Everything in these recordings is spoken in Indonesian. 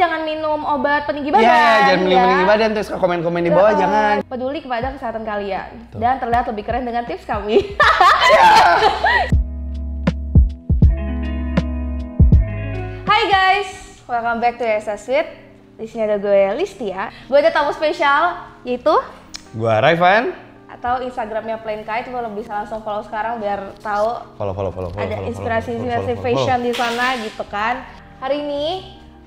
jangan minum obat peninggi iya, badan. Yeah, jangan ya. peninggi badan terus komen-komen di bawah jangan. Peduli kepada kesehatan kalian Tuh. dan terlihat lebih keren dengan tips kami. yeah. Hai guys, welcome back to Yesa Sweet. Di sini ada gue Listia. Gue ada tamu spesial yaitu gue Raivan atau Instagramnya Plain Kite lo lebih bisa langsung follow sekarang biar tahu follow follow follow, follow ada inspirasi inspirasi fashion di sana gitu kan hari ini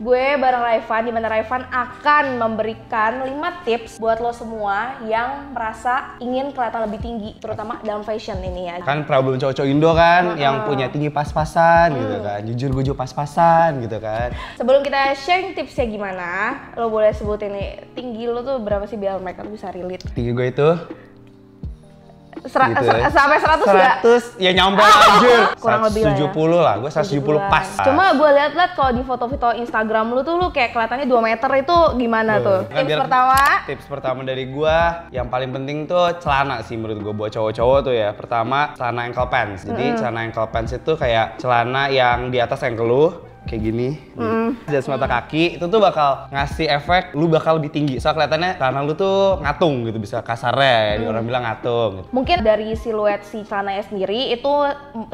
gue bareng Raifan dimana Raifan akan memberikan 5 tips buat lo semua yang merasa ingin kelihatan lebih tinggi terutama dalam fashion ini ya kan problem cowok-cowok Indo kan uh yang punya tinggi pas-pasan hmm. gitu mm. kan jujur gue juga pas-pasan gitu kan sebelum kita sharing tipsnya gimana lo boleh sebutin nih tinggi lo tuh berapa sih biar mereka bisa relate tinggi gue itu Sera, gitu ya. Sampai 100 100 ya nyampe oh, anjir. Kurang lebih lah ya. lah, gue 170 pas. Cuma gue liat-liat kalau di foto-foto Instagram lu tuh lu kayak kelihatannya 2 meter itu gimana tuh? tuh. Kan tips pertama? Tips pertama dari gue, yang paling penting tuh celana sih menurut gue buat cowok-cowok tuh ya. Pertama celana ankle pants. Jadi mm -hmm. celana ankle pants itu kayak celana yang di atas ankle lu, kayak gini mm. dan mata kaki itu tuh bakal ngasih efek lu bakal lebih tinggi so kelihatannya karena lu tuh ngatung gitu bisa kasarnya ya, mm. orang bilang ngatung gitu. mungkin dari siluet si celananya sendiri itu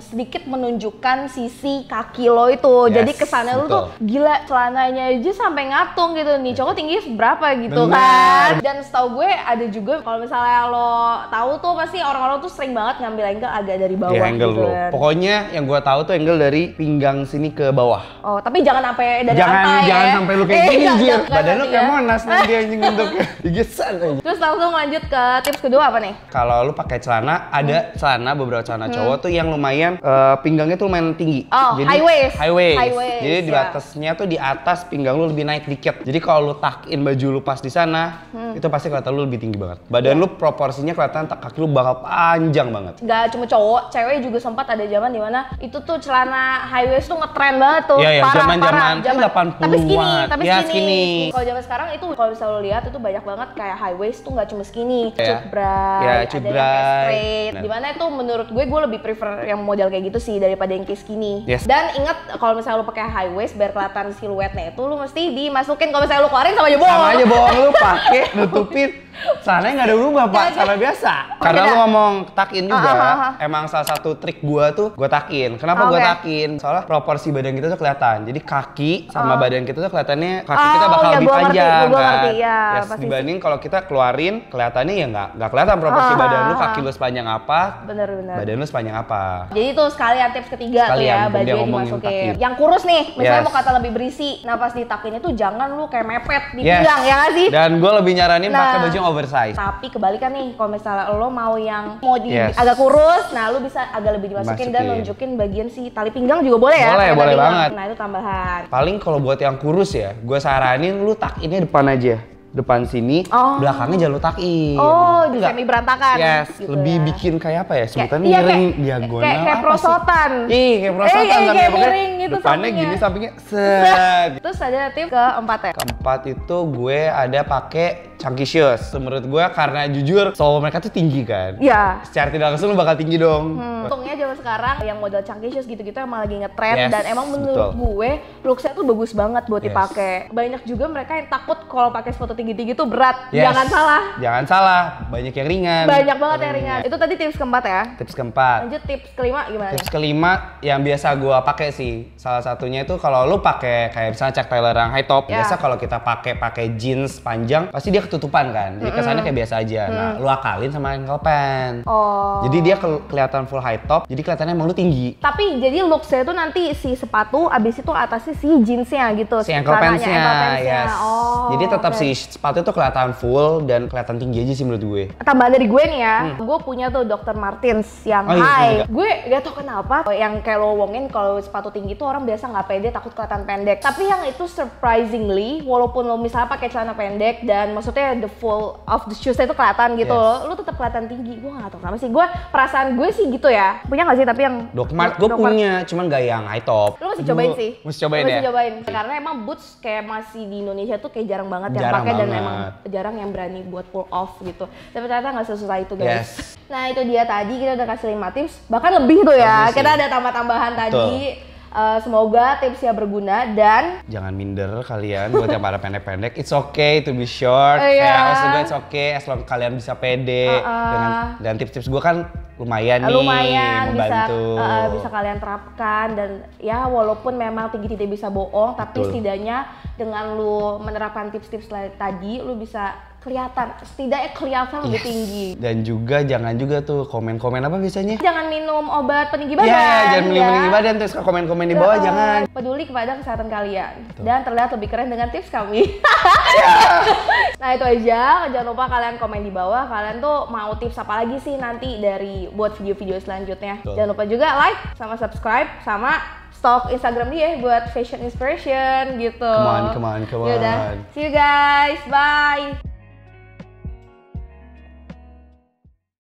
sedikit menunjukkan sisi kaki lo itu yes, jadi kesannya betul. lu tuh gila celananya aja sampai ngatung gitu nih cowok tinggi berapa gitu Bener. kan dan setahu gue ada juga kalau misalnya lo tahu tuh pasti orang-orang tuh sering banget ngambil angle agak dari bawah yeah, angle gitu lo. Kan. pokoknya yang gue tahu tuh angle dari pinggang sini ke bawah Oh, tapi jangan sampai dari jangan, ya. Jangan ya. sampai lu kayak eh, gini, jir. Badan lu ya. kayak monas nih dia untuk Digesan aja. Terus langsung lanjut ke tips kedua apa nih? Kalau lu pakai celana, ada hmm. celana beberapa celana hmm. cowok tuh yang lumayan uh, pinggangnya tuh lumayan tinggi. Oh, Jadi, high waist. High waist. High waist. Jadi yeah. di ya. atasnya tuh di atas pinggang lu lebih naik dikit. Jadi kalau lu takin baju lu pas di sana, hmm. itu pasti kelihatan lu lebih tinggi banget. Badan yeah. lu proporsinya kelihatan kaki lu bakal panjang banget. Gak cuma cowok, cewek juga sempat ada zaman mana itu tuh celana high waist tuh ngetren banget tuh. Yeah. Iya iya, zaman-zaman itu 80 kan Tapi skinny, iya, tapi ya, skinny. skinny. Kalau zaman sekarang itu kalau bisa lo lihat itu banyak banget kayak high waist tuh nggak cuma skinny, yeah. cut bright, yeah, ada yang straight. Nah. Dimana itu menurut gue gue lebih prefer yang model kayak gitu sih daripada yang kayak skinny. Yes. Dan ingat kalau misalnya lo pakai high waist biar kelihatan siluetnya itu lo mesti dimasukin kalau misalnya lo keluarin sama jebol. bohong. Sama aja bohong lo pakai nutupin Salahnya nggak ada berubah pak, salah biasa. Karena lu ngomong takin juga, ah, ah, ah, ah. emang salah satu trik gua tuh gua takin. Kenapa okay. gua takin? Soalnya proporsi badan kita tuh kelihatan. Jadi kaki sama oh. badan kita tuh kelihatannya kaki oh, kita bakal ya, lebih panjang ya, yes, dibanding kalau kita keluarin kelihatannya ya nggak nggak kelihatan proporsi ah, ah, badan lu, kaki lu sepanjang apa, bener, bener. badan lu sepanjang apa. Jadi tuh sekalian tips ketiga ya, sekalian, ya, dia dimasukin. Yang kurus nih, misalnya yes. mau kata lebih berisi, nah pas ditakin itu jangan lu kayak mepet di yes. ya gak sih? Dan gue lebih nyaranin nah. pakai baju yang oversize santai. Tapi kebalikan nih, kalau misalnya lo mau yang mau di yes. agak kurus, nah lo bisa agak lebih dimasukin Masukin. dan nunjukin bagian si tali pinggang juga boleh ya. Boleh, boleh banget. Nah, itu tambahan. Paling kalau buat yang kurus ya, gue saranin lo tak ini depan aja depan sini, oh. belakangnya jangan takin. Oh, di semi berantakan. Yes, gitu lebih ya. bikin kayak apa ya? Sebutannya kayak, miring kayak, diagonal. Kayak, kayak prosotan. Ih, kayak eh, prosotan eh, eh, kayak miring gitu Depannya sampingnya. gini sampingnya set. Terus ada tip keempat ya? Keempat itu gue ada pakai chunky shoes, Menurut gue karena jujur soal mereka tuh tinggi kan. Iya. Secara tidak langsung bakal tinggi dong. Hmm. Untungnya zaman sekarang yang model chunky shoes gitu-gitu emang lagi ngetrend yes, dan emang menurut betul. gue looksnya tuh bagus banget buat yes. dipakai. Banyak juga mereka yang takut kalau pakai sepatu tinggi-tinggi tuh berat. Yes. Jangan salah. Jangan salah. Banyak yang ringan. Banyak banget yang ringan. Itu tadi tips keempat ya. Tips keempat. Lanjut tips kelima gimana? Tips kelima yang biasa gue pakai sih. Salah satunya itu kalau lo pakai kayak misalnya cek Taylor yang high top. Yeah. Biasa kalau kita pakai pakai jeans panjang pasti dia ketutupan kan, jadi kesannya kayak biasa aja. Nah, lu akalin sama ankle pen Oh. Jadi dia ke kelihatan full high top, jadi kelihatannya emang lu tinggi. Tapi jadi look saya tuh nanti si sepatu, abis itu atasnya si jeansnya gitu. Si ankle pensnya, yes. Oh, jadi tetap okay. si sepatu itu kelihatan full dan kelihatan tinggi aja sih menurut gue. tambah dari gue nih ya, hmm. gue punya tuh Dr. Martins yang oh, iya, high. Iya, gue gak tau kenapa yang kayak lo wongin kalau sepatu tinggi tuh orang biasa nggak pede takut kelihatan pendek. Tapi yang itu surprisingly, walaupun lo misalnya pakai celana pendek dan maksudnya maksudnya the full of the shoes itu kelihatan gitu yes. loh lu tetap kelihatan tinggi Gua enggak tau kenapa sih Gua perasaan gue sih gitu ya punya gak sih tapi yang Doc Mart gue punya cuman gak yang high top lu masih cobain sih masih cobain ya masih cobain karena emang boots kayak masih di Indonesia tuh kayak jarang banget yang pakai dan emang jarang yang berani buat pull off gitu tapi ternyata nggak sesusah itu guys yes. nah itu dia tadi kita udah kasih lima tips bahkan lebih tuh ya kita ada tambah-tambahan tadi tuh Uh, semoga tipsnya berguna dan jangan minder kalian buat yang pada pendek-pendek. It's okay to be short. Uh, yeah. Saya juga it's okay as long kalian bisa pede uh, uh. dengan dan tips-tips gue kan lumayan nih lumayan membantu. bisa uh, uh-uh, bisa kalian terapkan dan ya walaupun memang tinggi tidak bisa bohong tapi setidaknya dengan lu menerapkan tips-tips tadi lu bisa kelihatan setidaknya kelihatan yes. lebih tinggi dan juga jangan juga tuh komen-komen apa biasanya jangan minum obat peninggi iya, badan yeah, jangan minum ya. peninggi badan terus komen-komen di bawah jangan peduli kepada kesehatan kalian Betul. dan terlihat lebih keren dengan tips kami yeah. nah itu aja jangan lupa kalian komen di bawah kalian tuh mau tips apa lagi sih nanti dari buat video-video selanjutnya Betul. jangan lupa juga like sama subscribe sama stok Instagram dia ya, buat fashion inspiration gitu. Come on, come on, come ya on. Yaudah, see you guys, bye.